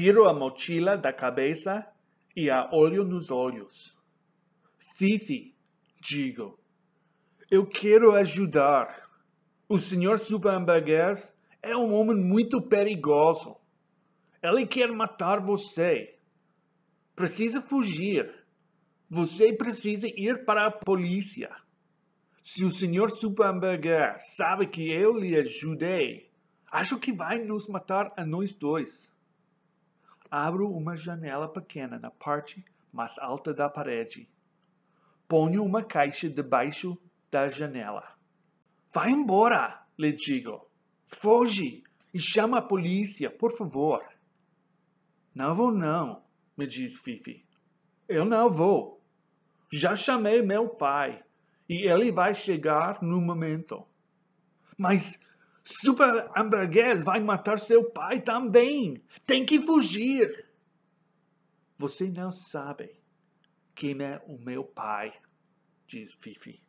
Tiro a mochila da cabeça e a olho nos olhos. Fifi, digo. Eu quero ajudar. O senhor Superhamburguês é um homem muito perigoso. Ele quer matar você. Precisa fugir. Você precisa ir para a polícia. Se o senhor Superhamburguês sabe que eu lhe ajudei, acho que vai nos matar a nós dois. Abro uma janela pequena na parte mais alta da parede. Ponho uma caixa debaixo da janela. Vai embora, lhe digo. Foge e chama a polícia, por favor. Não vou não, me diz Fifi. Eu não vou. Já chamei meu pai e ele vai chegar no momento. Mas super hamburguês vai matar seu pai também. Tem que fugir. Vocês não sabem quem é o meu pai, diz Fifi.